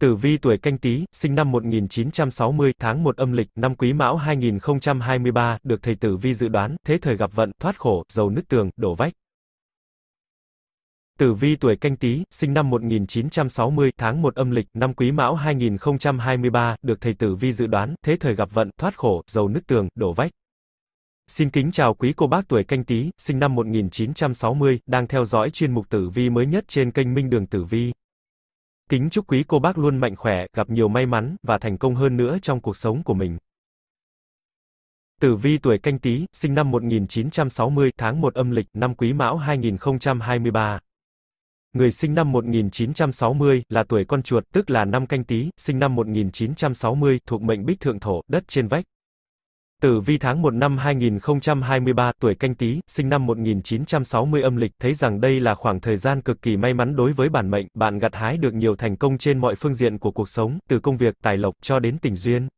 Tử vi tuổi canh tí, sinh năm 1960, tháng 1 âm lịch, năm quý mão 2023, được thầy tử vi dự đoán, thế thời gặp vận, thoát khổ, giàu nứt tường, đổ vách. Tử vi tuổi canh tí, sinh năm 1960, tháng 1 âm lịch, năm quý mão 2023, được thầy tử vi dự đoán, thế thời gặp vận, thoát khổ, giàu nứt tường, đổ vách. Xin kính chào quý cô bác tuổi canh tí, sinh năm 1960, đang theo dõi chuyên mục tử vi mới nhất trên kênh Minh Đường Tử Vi. Kính chúc quý cô bác luôn mạnh khỏe, gặp nhiều may mắn và thành công hơn nữa trong cuộc sống của mình. Tử Vi tuổi Canh Tý, sinh năm 1960, tháng 1 âm lịch, năm Quý Mão 2023. Người sinh năm 1960 là tuổi con chuột, tức là năm Canh Tý, sinh năm 1960, thuộc mệnh Bích Thượng Thổ, đất trên vách. Tử vi tháng 1 năm 2023, tuổi canh tí, sinh năm 1960 âm lịch, thấy rằng đây là khoảng thời gian cực kỳ may mắn đối với bản mệnh, bạn gặt hái được nhiều thành công trên mọi phương diện của cuộc sống, từ công việc, tài lộc, cho đến tình duyên.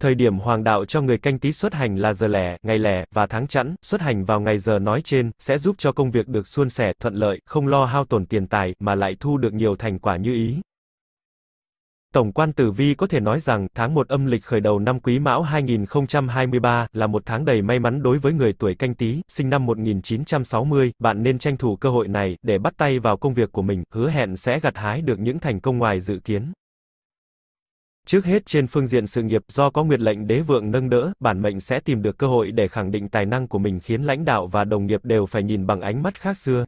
Thời điểm hoàng đạo cho người canh tí xuất hành là giờ lẻ, ngày lẻ, và tháng chẵn, xuất hành vào ngày giờ nói trên, sẽ giúp cho công việc được suôn sẻ, thuận lợi, không lo hao tổn tiền tài, mà lại thu được nhiều thành quả như ý. Tổng quan tử vi có thể nói rằng, tháng 1 âm lịch khởi đầu năm Quý Mão 2023 là một tháng đầy may mắn đối với người tuổi canh tí, sinh năm 1960, bạn nên tranh thủ cơ hội này để bắt tay vào công việc của mình, hứa hẹn sẽ gặt hái được những thành công ngoài dự kiến. Trước hết trên phương diện sự nghiệp, do có nguyệt lệnh đế vượng nâng đỡ, bản mệnh sẽ tìm được cơ hội để khẳng định tài năng của mình khiến lãnh đạo và đồng nghiệp đều phải nhìn bằng ánh mắt khác xưa.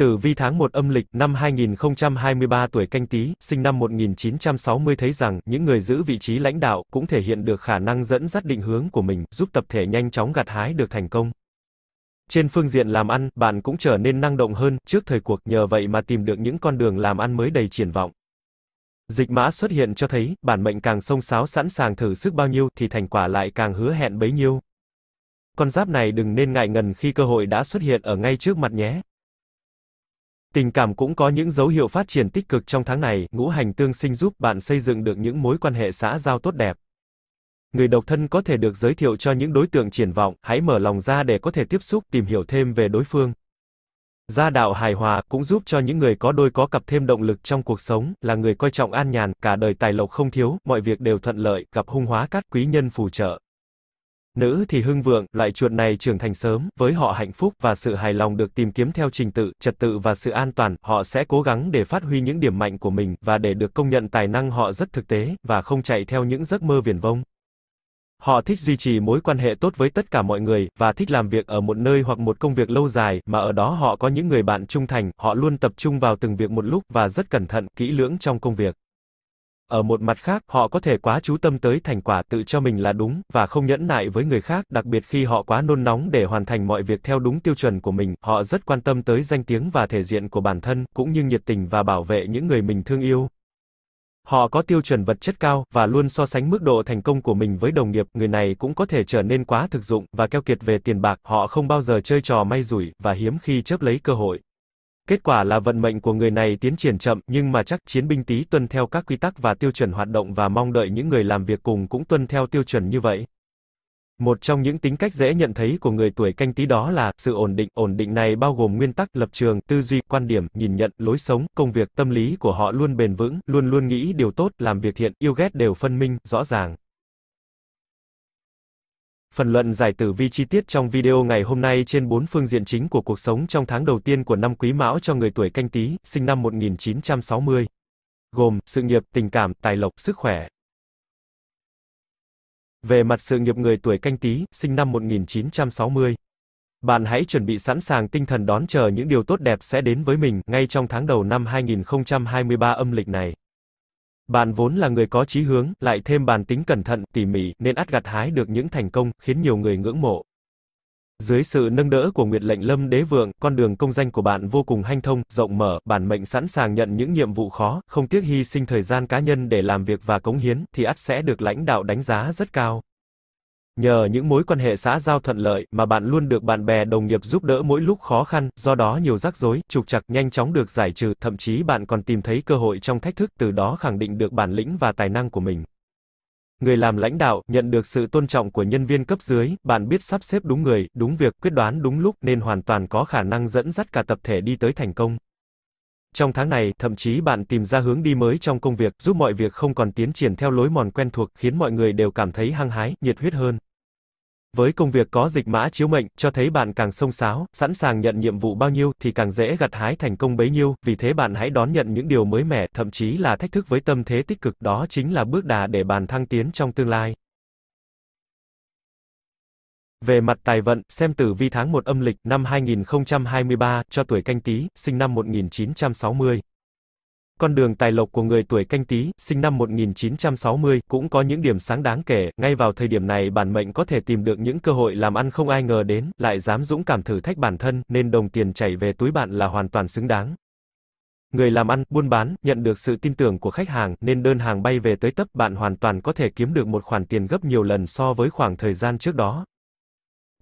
Tử vi tháng 1 âm lịch năm 2023 tuổi canh tí, sinh năm 1960 thấy rằng, những người giữ vị trí lãnh đạo, cũng thể hiện được khả năng dẫn dắt định hướng của mình, giúp tập thể nhanh chóng gặt hái được thành công. Trên phương diện làm ăn, bạn cũng trở nên năng động hơn, trước thời cuộc, nhờ vậy mà tìm được những con đường làm ăn mới đầy triển vọng. Dịch mã xuất hiện cho thấy, bản mệnh càng sông sáo sẵn sàng thử sức bao nhiêu, thì thành quả lại càng hứa hẹn bấy nhiêu. Con giáp này đừng nên ngại ngần khi cơ hội đã xuất hiện ở ngay trước mặt nhé. Tình cảm cũng có những dấu hiệu phát triển tích cực trong tháng này, ngũ hành tương sinh giúp bạn xây dựng được những mối quan hệ xã giao tốt đẹp. Người độc thân có thể được giới thiệu cho những đối tượng triển vọng, hãy mở lòng ra để có thể tiếp xúc, tìm hiểu thêm về đối phương. Gia đạo hài hòa cũng giúp cho những người có đôi có cặp thêm động lực trong cuộc sống, là người coi trọng an nhàn, cả đời tài lộc không thiếu, mọi việc đều thuận lợi, gặp hung hóa cát quý nhân phù trợ. Nữ thì hưng vượng, loại chuột này trưởng thành sớm, với họ hạnh phúc và sự hài lòng được tìm kiếm theo trình tự, trật tự và sự an toàn, họ sẽ cố gắng để phát huy những điểm mạnh của mình và để được công nhận tài năng họ rất thực tế và không chạy theo những giấc mơ viển vông. Họ thích duy trì mối quan hệ tốt với tất cả mọi người và thích làm việc ở một nơi hoặc một công việc lâu dài mà ở đó họ có những người bạn trung thành, họ luôn tập trung vào từng việc một lúc và rất cẩn thận, kỹ lưỡng trong công việc. Ở một mặt khác, họ có thể quá chú tâm tới thành quả tự cho mình là đúng, và không nhẫn nại với người khác, đặc biệt khi họ quá nôn nóng để hoàn thành mọi việc theo đúng tiêu chuẩn của mình, họ rất quan tâm tới danh tiếng và thể diện của bản thân, cũng như nhiệt tình và bảo vệ những người mình thương yêu. Họ có tiêu chuẩn vật chất cao, và luôn so sánh mức độ thành công của mình với đồng nghiệp, người này cũng có thể trở nên quá thực dụng, và keo kiệt về tiền bạc, họ không bao giờ chơi trò may rủi, và hiếm khi chớp lấy cơ hội. Kết quả là vận mệnh của người này tiến triển chậm, nhưng mà chắc chiến binh tý tuân theo các quy tắc và tiêu chuẩn hoạt động và mong đợi những người làm việc cùng cũng tuân theo tiêu chuẩn như vậy. Một trong những tính cách dễ nhận thấy của người tuổi canh tí đó là sự ổn định. Ổn định này bao gồm nguyên tắc, lập trường, tư duy, quan điểm, nhìn nhận, lối sống, công việc, tâm lý của họ luôn bền vững, luôn luôn nghĩ điều tốt, làm việc thiện, yêu ghét đều phân minh, rõ ràng. Phần luận giải tử vi chi tiết trong video ngày hôm nay trên 4 phương diện chính của cuộc sống trong tháng đầu tiên của năm Quý Mão cho người tuổi Canh Tý, sinh năm 1960. Gồm, sự nghiệp, tình cảm, tài lộc, sức khỏe. Về mặt sự nghiệp người tuổi Canh Tý, sinh năm 1960. Bạn hãy chuẩn bị sẵn sàng tinh thần đón chờ những điều tốt đẹp sẽ đến với mình ngay trong tháng đầu năm 2023 âm lịch này. Bạn vốn là người có chí hướng, lại thêm bản tính cẩn thận, tỉ mỉ, nên ắt gặt hái được những thành công, khiến nhiều người ngưỡng mộ. Dưới sự nâng đỡ của Nguyệt lệnh Lâm Đế Vượng, con đường công danh của bạn vô cùng hanh thông, rộng mở, bản mệnh sẵn sàng nhận những nhiệm vụ khó, không tiếc hy sinh thời gian cá nhân để làm việc và cống hiến, thì ắt sẽ được lãnh đạo đánh giá rất cao. Nhờ những mối quan hệ xã giao thuận lợi mà bạn luôn được bạn bè đồng nghiệp giúp đỡ mỗi lúc khó khăn, do đó nhiều rắc rối, trục trặc nhanh chóng được giải trừ, thậm chí bạn còn tìm thấy cơ hội trong thách thức, từ đó khẳng định được bản lĩnh và tài năng của mình. Người làm lãnh đạo nhận được sự tôn trọng của nhân viên cấp dưới, bạn biết sắp xếp đúng người, đúng việc, quyết đoán đúng lúc nên hoàn toàn có khả năng dẫn dắt cả tập thể đi tới thành công. Trong tháng này, thậm chí bạn tìm ra hướng đi mới trong công việc, giúp mọi việc không còn tiến triển theo lối mòn quen thuộc, khiến mọi người đều cảm thấy hăng hái, nhiệt huyết hơn. Với công việc có dịch mã chiếu mệnh, cho thấy bạn càng sông sáo, sẵn sàng nhận nhiệm vụ bao nhiêu, thì càng dễ gặt hái thành công bấy nhiêu, vì thế bạn hãy đón nhận những điều mới mẻ, thậm chí là thách thức với tâm thế tích cực, đó chính là bước đà để bạn thăng tiến trong tương lai. Về mặt tài vận, xem tử vi tháng 1 âm lịch năm 2023 cho tuổi canh tí, sinh năm 1960. Con đường tài lộc của người tuổi canh tí, sinh năm 1960, cũng có những điểm sáng đáng kể, ngay vào thời điểm này bản mệnh có thể tìm được những cơ hội làm ăn không ai ngờ đến, lại dám dũng cảm thử thách bản thân, nên đồng tiền chảy về túi bạn là hoàn toàn xứng đáng. Người làm ăn, buôn bán, nhận được sự tin tưởng của khách hàng, nên đơn hàng bay về tới tấp, bạn hoàn toàn có thể kiếm được một khoản tiền gấp nhiều lần so với khoảng thời gian trước đó.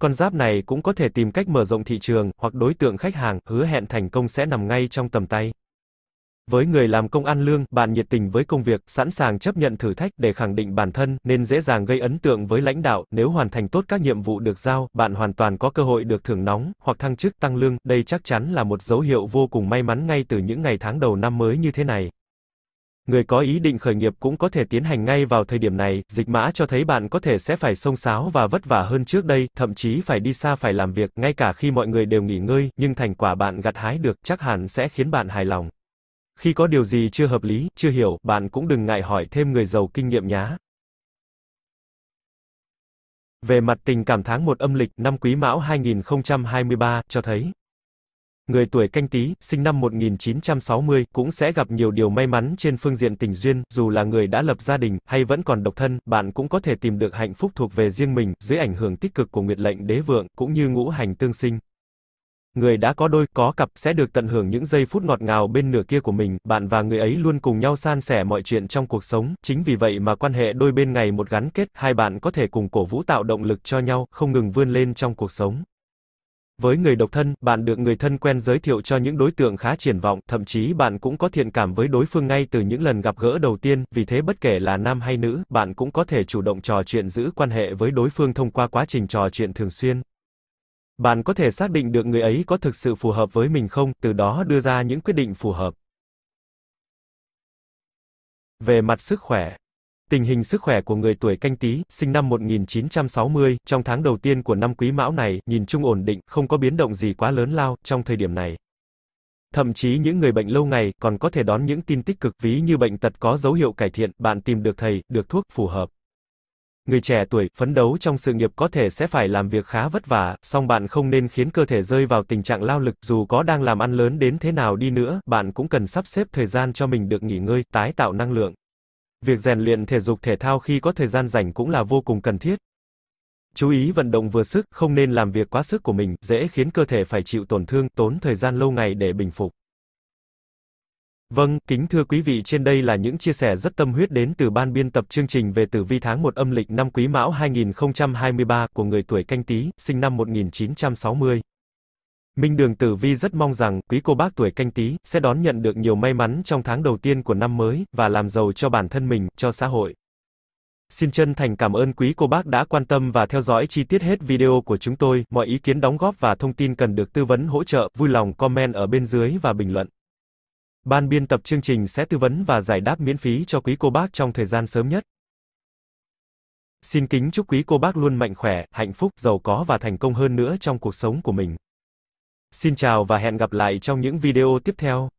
Con giáp này cũng có thể tìm cách mở rộng thị trường, hoặc đối tượng khách hàng, hứa hẹn thành công sẽ nằm ngay trong tầm tay. Với người làm công ăn lương, bạn nhiệt tình với công việc, sẵn sàng chấp nhận thử thách để khẳng định bản thân, nên dễ dàng gây ấn tượng với lãnh đạo. Nếu hoàn thành tốt các nhiệm vụ được giao, bạn hoàn toàn có cơ hội được thưởng nóng hoặc thăng chức tăng lương. Đây chắc chắn là một dấu hiệu vô cùng may mắn ngay từ những ngày tháng đầu năm mới như thế này. Người có ý định khởi nghiệp cũng có thể tiến hành ngay vào thời điểm này, dịch mã cho thấy bạn có thể sẽ phải sông sáo và vất vả hơn trước đây, thậm chí phải đi xa phải làm việc, ngay cả khi mọi người đều nghỉ ngơi, nhưng thành quả bạn gặt hái được chắc hẳn sẽ khiến bạn hài lòng. Khi có điều gì chưa hợp lý, chưa hiểu, bạn cũng đừng ngại hỏi thêm người giàu kinh nghiệm nhá. Về mặt tình cảm tháng 1 âm lịch năm Quý Mão 2023 cho thấy Người tuổi canh tý sinh năm 1960, cũng sẽ gặp nhiều điều may mắn trên phương diện tình duyên, dù là người đã lập gia đình, hay vẫn còn độc thân, bạn cũng có thể tìm được hạnh phúc thuộc về riêng mình, dưới ảnh hưởng tích cực của nguyệt lệnh đế vượng, cũng như ngũ hành tương sinh. Người đã có đôi, có cặp, sẽ được tận hưởng những giây phút ngọt ngào bên nửa kia của mình, bạn và người ấy luôn cùng nhau san sẻ mọi chuyện trong cuộc sống, chính vì vậy mà quan hệ đôi bên ngày một gắn kết, hai bạn có thể cùng cổ vũ tạo động lực cho nhau, không ngừng vươn lên trong cuộc sống. Với người độc thân, bạn được người thân quen giới thiệu cho những đối tượng khá triển vọng, thậm chí bạn cũng có thiện cảm với đối phương ngay từ những lần gặp gỡ đầu tiên, vì thế bất kể là nam hay nữ, bạn cũng có thể chủ động trò chuyện giữ quan hệ với đối phương thông qua quá trình trò chuyện thường xuyên. Bạn có thể xác định được người ấy có thực sự phù hợp với mình không, từ đó đưa ra những quyết định phù hợp. Về mặt sức khỏe, Tình hình sức khỏe của người tuổi canh tí, sinh năm 1960, trong tháng đầu tiên của năm quý mão này, nhìn chung ổn định, không có biến động gì quá lớn lao, trong thời điểm này. Thậm chí những người bệnh lâu ngày còn có thể đón những tin tích cực ví như bệnh tật có dấu hiệu cải thiện, bạn tìm được thầy, được thuốc, phù hợp. Người trẻ tuổi, phấn đấu trong sự nghiệp có thể sẽ phải làm việc khá vất vả, song bạn không nên khiến cơ thể rơi vào tình trạng lao lực, dù có đang làm ăn lớn đến thế nào đi nữa, bạn cũng cần sắp xếp thời gian cho mình được nghỉ ngơi, tái tạo năng lượng. Việc rèn luyện thể dục thể thao khi có thời gian rảnh cũng là vô cùng cần thiết. Chú ý vận động vừa sức, không nên làm việc quá sức của mình, dễ khiến cơ thể phải chịu tổn thương, tốn thời gian lâu ngày để bình phục. Vâng, kính thưa quý vị, trên đây là những chia sẻ rất tâm huyết đến từ ban biên tập chương trình về tử vi tháng 1 âm lịch năm Quý Mão 2023 của người tuổi Canh Tý, sinh năm 1960. Minh Đường Tử Vi rất mong rằng quý cô bác tuổi Canh Tý sẽ đón nhận được nhiều may mắn trong tháng đầu tiên của năm mới và làm giàu cho bản thân mình, cho xã hội. Xin chân thành cảm ơn quý cô bác đã quan tâm và theo dõi chi tiết hết video của chúng tôi. Mọi ý kiến đóng góp và thông tin cần được tư vấn hỗ trợ, vui lòng comment ở bên dưới và bình luận. Ban biên tập chương trình sẽ tư vấn và giải đáp miễn phí cho quý cô bác trong thời gian sớm nhất. Xin kính chúc quý cô bác luôn mạnh khỏe, hạnh phúc, giàu có và thành công hơn nữa trong cuộc sống của mình. Xin chào và hẹn gặp lại trong những video tiếp theo.